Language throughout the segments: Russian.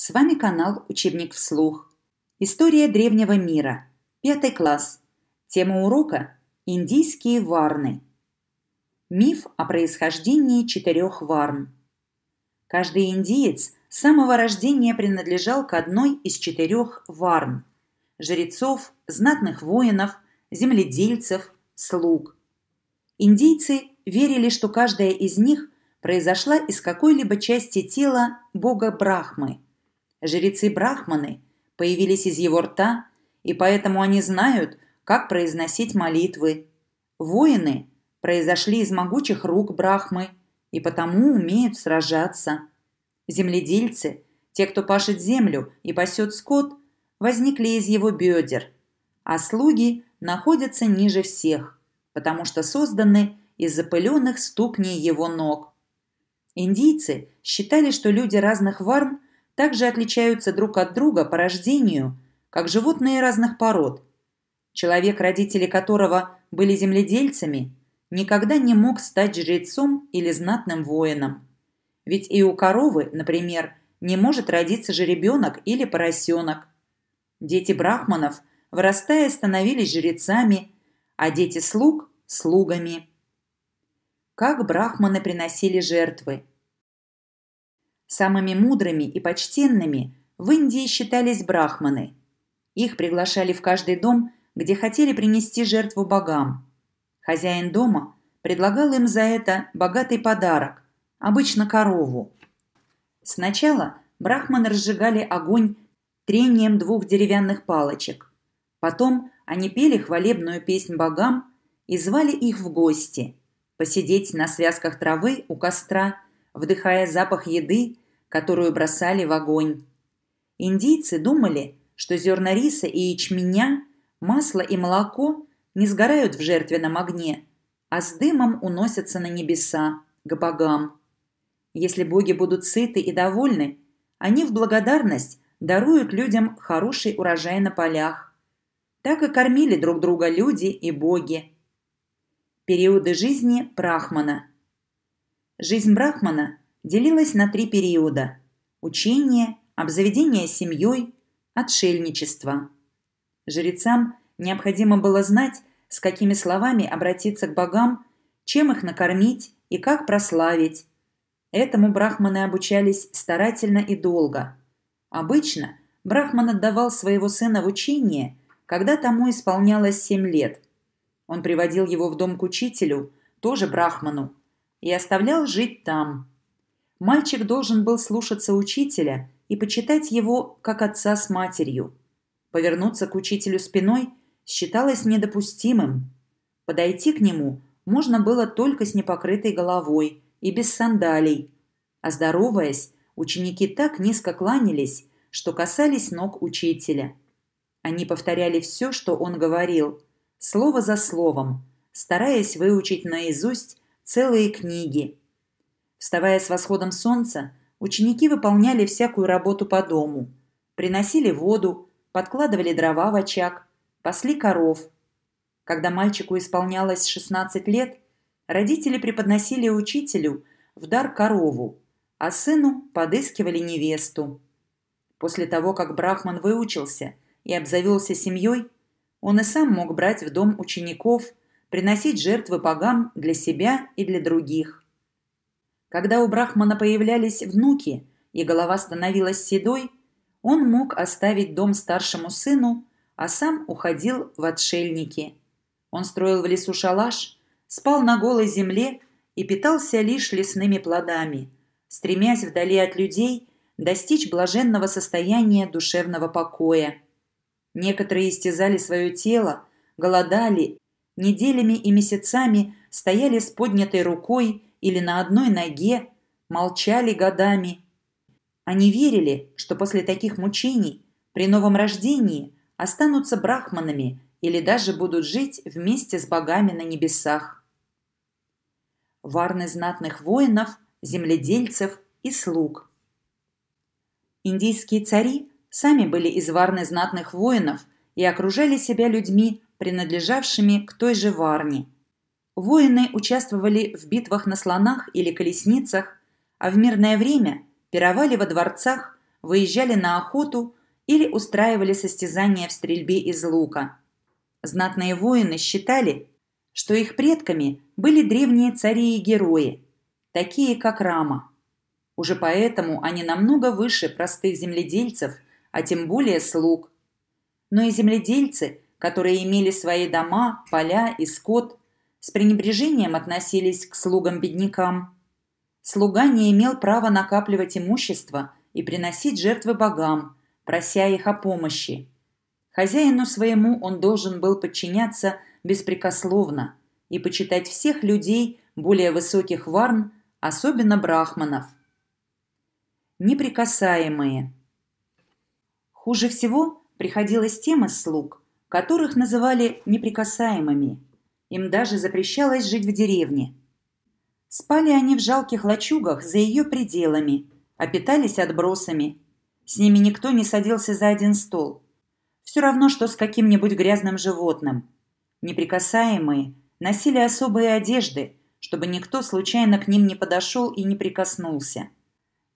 С вами канал «Учебник вслух». История древнего мира. Пятый класс. Тема урока – индийские варны. Миф о происхождении четырех варн. Каждый индиец с самого рождения принадлежал к одной из четырех варн – жрецов, знатных воинов, земледельцев, слуг. Индийцы верили, что каждая из них произошла из какой-либо части тела бога Брахмы – Жрецы-брахманы появились из его рта, и поэтому они знают, как произносить молитвы. Воины произошли из могучих рук Брахмы и потому умеют сражаться. Земледельцы, те, кто пашет землю и пасет скот, возникли из его бедер, а слуги находятся ниже всех, потому что созданы из запыленных ступней его ног. Индийцы считали, что люди разных варм – также отличаются друг от друга по рождению, как животные разных пород. Человек, родители которого были земледельцами, никогда не мог стать жрецом или знатным воином. Ведь и у коровы, например, не может родиться жеребенок или поросенок. Дети брахманов, вырастая, становились жрецами, а дети слуг – слугами. Как брахманы приносили жертвы – Самыми мудрыми и почтенными в Индии считались брахманы. Их приглашали в каждый дом, где хотели принести жертву богам. Хозяин дома предлагал им за это богатый подарок, обычно корову. Сначала брахманы разжигали огонь трением двух деревянных палочек. Потом они пели хвалебную песнь богам и звали их в гости – посидеть на связках травы у костра – вдыхая запах еды, которую бросали в огонь. Индийцы думали, что зерна риса и ячменя, масло и молоко не сгорают в жертвенном огне, а с дымом уносятся на небеса, к богам. Если боги будут сыты и довольны, они в благодарность даруют людям хороший урожай на полях. Так и кормили друг друга люди и боги. Периоды жизни прахмана. Жизнь Брахмана делилась на три периода – учение, обзаведение семьей, отшельничество. Жрецам необходимо было знать, с какими словами обратиться к богам, чем их накормить и как прославить. Этому брахманы обучались старательно и долго. Обычно брахман отдавал своего сына в учение, когда тому исполнялось 7 лет. Он приводил его в дом к учителю, тоже брахману, и оставлял жить там. Мальчик должен был слушаться учителя и почитать его как отца с матерью. Повернуться к учителю спиной считалось недопустимым. Подойти к нему можно было только с непокрытой головой и без сандалий. А здороваясь, ученики так низко кланялись, что касались ног учителя. Они повторяли все, что он говорил, слово за словом, стараясь выучить наизусть целые книги. Вставая с восходом солнца, ученики выполняли всякую работу по дому. Приносили воду, подкладывали дрова в очаг, пасли коров. Когда мальчику исполнялось 16 лет, родители преподносили учителю в дар корову, а сыну подыскивали невесту. После того, как Брахман выучился и обзавелся семьей, он и сам мог брать в дом учеников – приносить жертвы богам для себя и для других. Когда у Брахмана появлялись внуки и голова становилась седой, он мог оставить дом старшему сыну, а сам уходил в отшельники. Он строил в лесу шалаш, спал на голой земле и питался лишь лесными плодами, стремясь вдали от людей достичь блаженного состояния душевного покоя. Некоторые истязали свое тело, голодали неделями и месяцами стояли с поднятой рукой или на одной ноге, молчали годами. Они верили, что после таких мучений при новом рождении останутся брахманами или даже будут жить вместе с богами на небесах. Варны знатных воинов, земледельцев и слуг. Индийские цари сами были из варны знатных воинов и окружали себя людьми, принадлежавшими к той же Варне. Воины участвовали в битвах на слонах или колесницах, а в мирное время пировали во дворцах, выезжали на охоту или устраивали состязания в стрельбе из лука. Знатные воины считали, что их предками были древние цари и герои, такие как Рама. Уже поэтому они намного выше простых земледельцев, а тем более слуг. Но и земледельцы которые имели свои дома, поля и скот, с пренебрежением относились к слугам-беднякам. Слуга не имел права накапливать имущество и приносить жертвы богам, прося их о помощи. Хозяину своему он должен был подчиняться беспрекословно и почитать всех людей более высоких варн, особенно брахманов. Неприкасаемые. Хуже всего приходилось тем из слуг, которых называли неприкасаемыми. Им даже запрещалось жить в деревне. Спали они в жалких лачугах за ее пределами, а питались отбросами. С ними никто не садился за один стол. Все равно, что с каким-нибудь грязным животным. Неприкасаемые носили особые одежды, чтобы никто случайно к ним не подошел и не прикоснулся.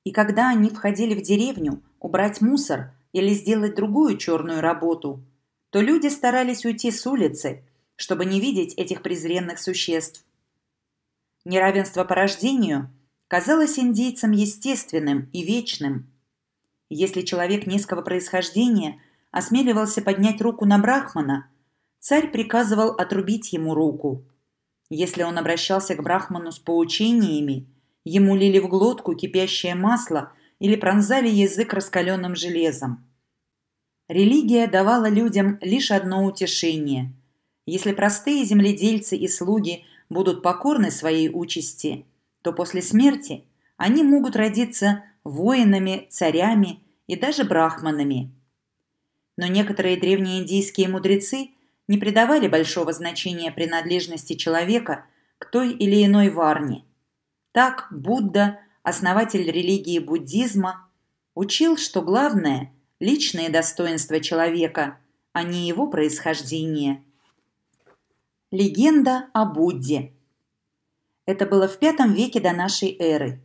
И когда они входили в деревню убрать мусор или сделать другую черную работу – то люди старались уйти с улицы, чтобы не видеть этих презренных существ. Неравенство по рождению казалось индейцам естественным и вечным. Если человек низкого происхождения осмеливался поднять руку на брахмана, царь приказывал отрубить ему руку. Если он обращался к брахману с поучениями, ему лили в глотку кипящее масло или пронзали язык раскаленным железом. Религия давала людям лишь одно утешение. Если простые земледельцы и слуги будут покорны своей участи, то после смерти они могут родиться воинами, царями и даже брахманами. Но некоторые древнеиндийские мудрецы не придавали большого значения принадлежности человека к той или иной варне. Так Будда, основатель религии буддизма, учил, что главное – личные достоинства человека, а не его происхождение. Легенда о Будде. Это было в пятом веке до нашей эры.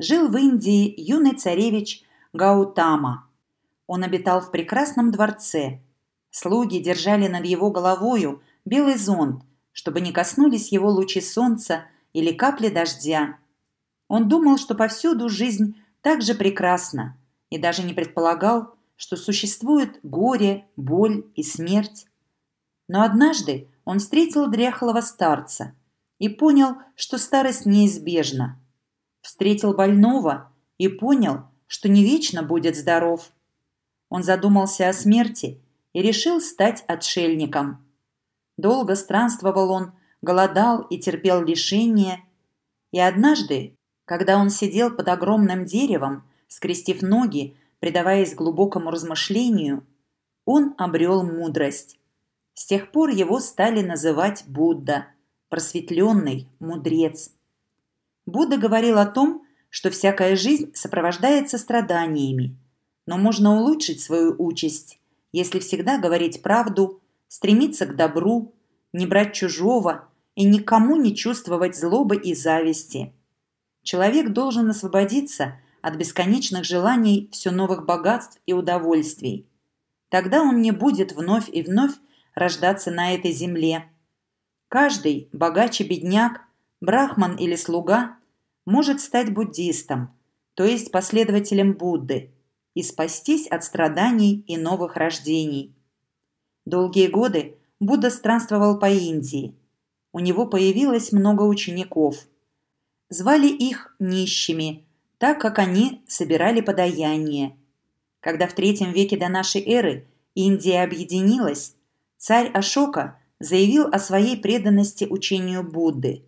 Жил в Индии юный царевич Гаутама. Он обитал в прекрасном дворце. Слуги держали над его головою белый зонт, чтобы не коснулись его лучи солнца или капли дождя. Он думал, что повсюду жизнь так же прекрасна, и даже не предполагал, что существует горе, боль и смерть. Но однажды он встретил дряхлого старца и понял, что старость неизбежна. Встретил больного и понял, что не вечно будет здоров. Он задумался о смерти и решил стать отшельником. Долго странствовал он, голодал и терпел лишения. И однажды, когда он сидел под огромным деревом, скрестив ноги, Предаваясь глубокому размышлению, он обрел мудрость. С тех пор его стали называть Будда, просветленный мудрец. Будда говорил о том, что всякая жизнь сопровождается страданиями, но можно улучшить свою участь, если всегда говорить правду, стремиться к добру, не брать чужого и никому не чувствовать злобы и зависти. Человек должен освободиться от бесконечных желаний все новых богатств и удовольствий. Тогда он не будет вновь и вновь рождаться на этой земле. Каждый, богаче бедняк, брахман или слуга, может стать буддистом, то есть последователем Будды, и спастись от страданий и новых рождений. Долгие годы Будда странствовал по Индии. У него появилось много учеников. Звали их нищими – так как они собирали подаяние. Когда в третьем веке до нашей эры Индия объединилась, царь Ашока заявил о своей преданности учению Будды.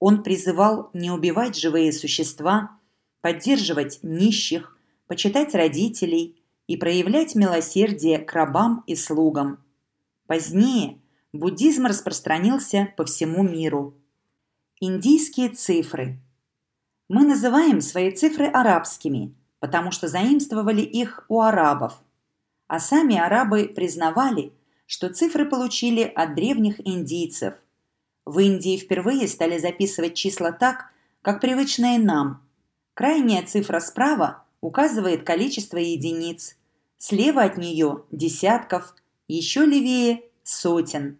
Он призывал не убивать живые существа, поддерживать нищих, почитать родителей и проявлять милосердие к рабам и слугам. Позднее буддизм распространился по всему миру. Индийские цифры – мы называем свои цифры арабскими, потому что заимствовали их у арабов. А сами арабы признавали, что цифры получили от древних индийцев. В Индии впервые стали записывать числа так, как привычные нам. Крайняя цифра справа указывает количество единиц, слева от нее – десятков, еще левее – сотен.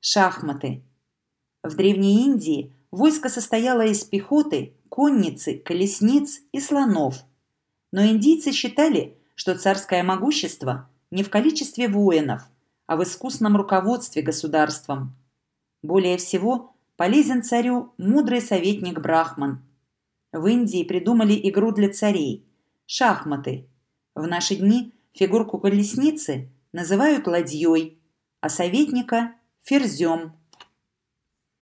Шахматы. В Древней Индии – Войско состояло из пехоты, конницы, колесниц и слонов. Но индийцы считали, что царское могущество не в количестве воинов, а в искусном руководстве государством. Более всего полезен царю мудрый советник Брахман. В Индии придумали игру для царей – шахматы. В наши дни фигурку колесницы называют ладьей, а советника – ферзем –